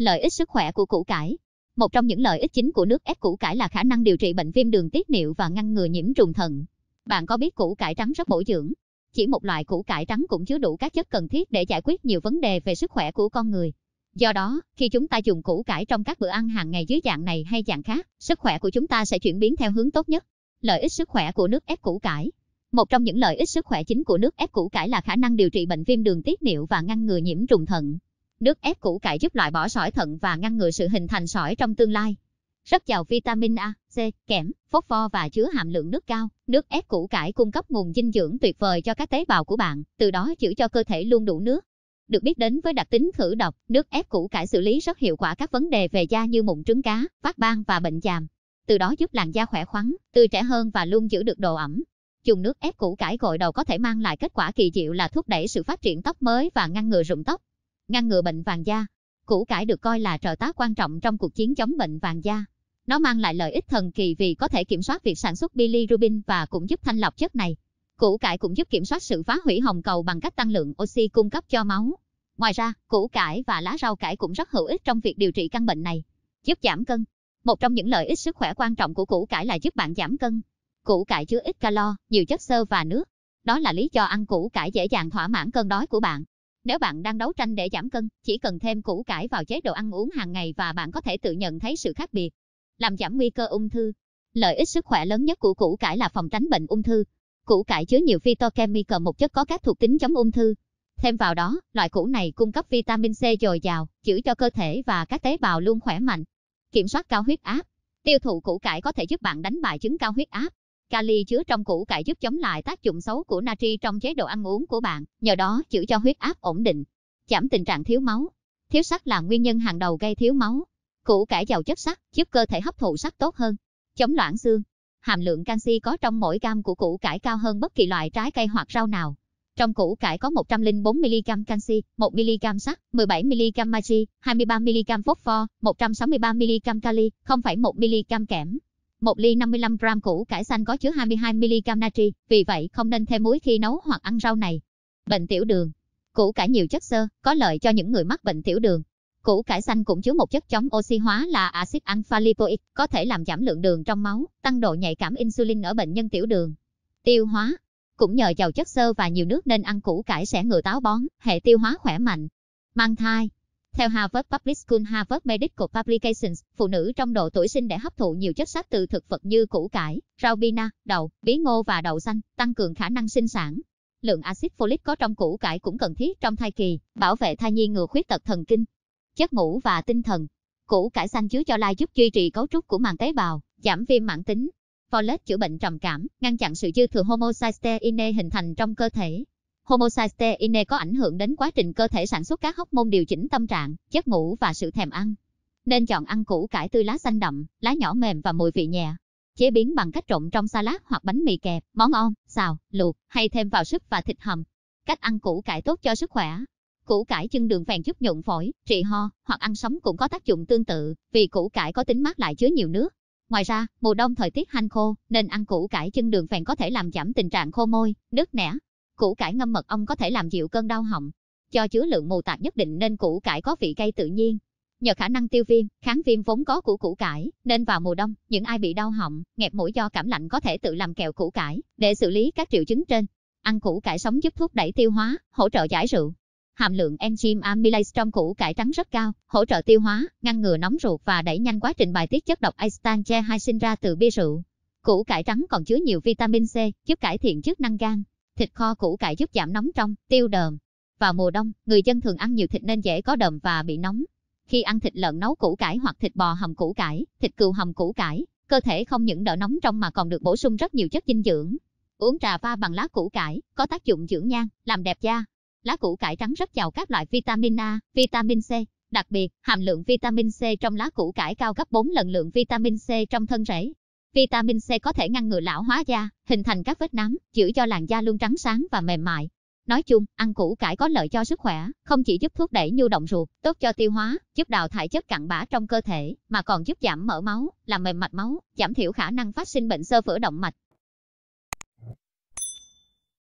Lợi ích sức khỏe của củ cải Một trong những lợi ích chính của nước ép củ cải là khả năng điều trị bệnh viêm đường tiết niệu và ngăn ngừa nhiễm trùng thận. Bạn có biết củ cải trắng rất bổ dưỡng? Chỉ một loại củ cải trắng cũng chứa đủ các chất cần thiết để giải quyết nhiều vấn đề về sức khỏe của con người. Do đó, khi chúng ta dùng củ cải trong các bữa ăn hàng ngày dưới dạng này hay dạng khác, sức khỏe của chúng ta sẽ chuyển biến theo hướng tốt nhất. Lợi ích sức khỏe của nước ép củ cải Một trong những lợi ích sức khỏe chính của nước ép củ cải là khả năng điều trị bệnh viêm đường tiết niệu và ngăn ngừa nhiễm trùng thận. Nước ép củ cải giúp loại bỏ sỏi thận và ngăn ngừa sự hình thành sỏi trong tương lai. Rất giàu vitamin A, C, kẽm, phốt pho và chứa hàm lượng nước cao. Nước ép củ cải cung cấp nguồn dinh dưỡng tuyệt vời cho các tế bào của bạn, từ đó giữ cho cơ thể luôn đủ nước. Được biết đến với đặc tính khử độc, nước ép củ cải xử lý rất hiệu quả các vấn đề về da như mụn trứng cá, phát ban và bệnh chàm. Từ đó giúp làn da khỏe khoắn, tươi trẻ hơn và luôn giữ được độ ẩm, dùng nước ép củ cải gội đầu có thể mang lại kết quả kỳ diệu là thúc đẩy sự phát triển tóc mới và ngăn ngừa rụng tóc ngăn ngừa bệnh vàng da. Củ cải được coi là trợ tác quan trọng trong cuộc chiến chống bệnh vàng da. Nó mang lại lợi ích thần kỳ vì có thể kiểm soát việc sản xuất bilirubin và cũng giúp thanh lọc chất này. Củ cải cũng giúp kiểm soát sự phá hủy hồng cầu bằng cách tăng lượng oxy cung cấp cho máu. Ngoài ra, củ cải và lá rau cải cũng rất hữu ích trong việc điều trị căn bệnh này, giúp giảm cân. Một trong những lợi ích sức khỏe quan trọng của củ cải là giúp bạn giảm cân. Củ cải chứa ít calo, nhiều chất xơ và nước. Đó là lý do ăn củ cải dễ dàng thỏa mãn cơn đói của bạn. Nếu bạn đang đấu tranh để giảm cân, chỉ cần thêm củ cải vào chế độ ăn uống hàng ngày và bạn có thể tự nhận thấy sự khác biệt, làm giảm nguy cơ ung thư. Lợi ích sức khỏe lớn nhất của củ cải là phòng tránh bệnh ung thư. Củ cải chứa nhiều phytochemical, một chất có các thuộc tính chống ung thư. Thêm vào đó, loại củ này cung cấp vitamin C dồi dào, giữ cho cơ thể và các tế bào luôn khỏe mạnh. Kiểm soát cao huyết áp. Tiêu thụ củ cải có thể giúp bạn đánh bại chứng cao huyết áp. Kali chứa trong củ cải giúp chống lại tác dụng xấu của natri trong chế độ ăn uống của bạn, nhờ đó giữ cho huyết áp ổn định, giảm tình trạng thiếu máu. Thiếu sắt là nguyên nhân hàng đầu gây thiếu máu. Củ cải giàu chất sắt giúp cơ thể hấp thụ sắt tốt hơn, chống loãng xương. Hàm lượng canxi có trong mỗi gam của củ cải cao hơn bất kỳ loại trái cây hoặc rau nào. Trong củ cải có 104mg canxi, 1mg sắt, 17mg magie, 23mg phosphor, 163mg kali, 0,1mg kẽm. Một ly 55 gram củ cải xanh có chứa 22mg natri, vì vậy không nên thêm muối khi nấu hoặc ăn rau này. Bệnh tiểu đường Củ cải nhiều chất xơ, có lợi cho những người mắc bệnh tiểu đường. Củ cải xanh cũng chứa một chất chống oxy hóa là axit alpha lipoic, có thể làm giảm lượng đường trong máu, tăng độ nhạy cảm insulin ở bệnh nhân tiểu đường. Tiêu hóa Cũng nhờ giàu chất xơ và nhiều nước nên ăn củ cải sẽ ngừa táo bón, hệ tiêu hóa khỏe mạnh. Mang thai theo Harvard Public School Harvard Medical Publications, phụ nữ trong độ tuổi sinh để hấp thụ nhiều chất xát từ thực vật như củ cải, rau bina, đậu, bí ngô và đậu xanh, tăng cường khả năng sinh sản. Lượng axit folic có trong củ cải cũng cần thiết trong thai kỳ, bảo vệ thai nhi ngừa khuyết tật thần kinh, chất ngủ và tinh thần. Củ cải xanh chứa cho lai giúp duy trì cấu trúc của màng tế bào, giảm viêm mãn tính, folate chữa bệnh trầm cảm, ngăn chặn sự dư thừa homocysteine hình thành trong cơ thể, homocysteine có ảnh hưởng đến quá trình cơ thể sản xuất các hóc môn điều chỉnh tâm trạng, giấc ngủ và sự thèm ăn. Nên chọn ăn củ cải tươi lá xanh đậm, lá nhỏ mềm và mùi vị nhẹ. Chế biến bằng cách trộn trong salad hoặc bánh mì kẹp, món om, xào, luộc, hay thêm vào súp và thịt hầm. Cách ăn củ cải tốt cho sức khỏe. Củ cải chân đường phèn giúp nhuận phổi, trị ho, hoặc ăn sống cũng có tác dụng tương tự, vì củ cải có tính mát lại chứa nhiều nước. Ngoài ra, mùa đông thời tiết hanh khô, nên ăn củ cải chân đường phèn có thể làm giảm tình trạng khô môi, nứt nẻ, củ cải ngâm mật ong có thể làm dịu cơn đau họng cho chứa lượng mù tạt nhất định nên củ cải có vị cay tự nhiên nhờ khả năng tiêu viêm kháng viêm vốn có của củ cải nên vào mùa đông những ai bị đau họng nghẹt mũi do cảm lạnh có thể tự làm kẹo củ cải để xử lý các triệu chứng trên ăn củ cải sống giúp thúc đẩy tiêu hóa hỗ trợ giải rượu hàm lượng enzyme amylase trong củ cải trắng rất cao, hỗ trợ tiêu hóa, ngăn ngừa nóng ruột và đẩy nhanh quá trình bài tiết chất độc acetanche 2 sinh ra từ bia rượu. Củ cải trắng còn chứa nhiều vitamin C, giúp cải thiện chức năng gan, thịt kho củ cải giúp giảm nóng trong, tiêu đờm. Vào mùa đông, người dân thường ăn nhiều thịt nên dễ có đờm và bị nóng. Khi ăn thịt lợn nấu củ cải hoặc thịt bò hầm củ cải, thịt cừu hầm củ cải, cơ thể không những đỡ nóng trong mà còn được bổ sung rất nhiều chất dinh dưỡng. Uống trà pha bằng lá củ cải có tác dụng dưỡng nhan, làm đẹp da. Lá củ cải trắng rất giàu các loại vitamin A, vitamin C, đặc biệt hàm lượng vitamin C trong lá củ cải cao gấp 4 lần lượng vitamin C trong thân rễ. Vitamin C có thể ngăn ngừa lão hóa da, hình thành các vết nám, giữ cho làn da luôn trắng sáng và mềm mại. Nói chung, ăn củ cải có lợi cho sức khỏe, không chỉ giúp thúc đẩy nhu động ruột, tốt cho tiêu hóa, giúp đào thải chất cặn bã trong cơ thể, mà còn giúp giảm mỡ máu, làm mềm mạch máu, giảm thiểu khả năng phát sinh bệnh sơ vữa động mạch,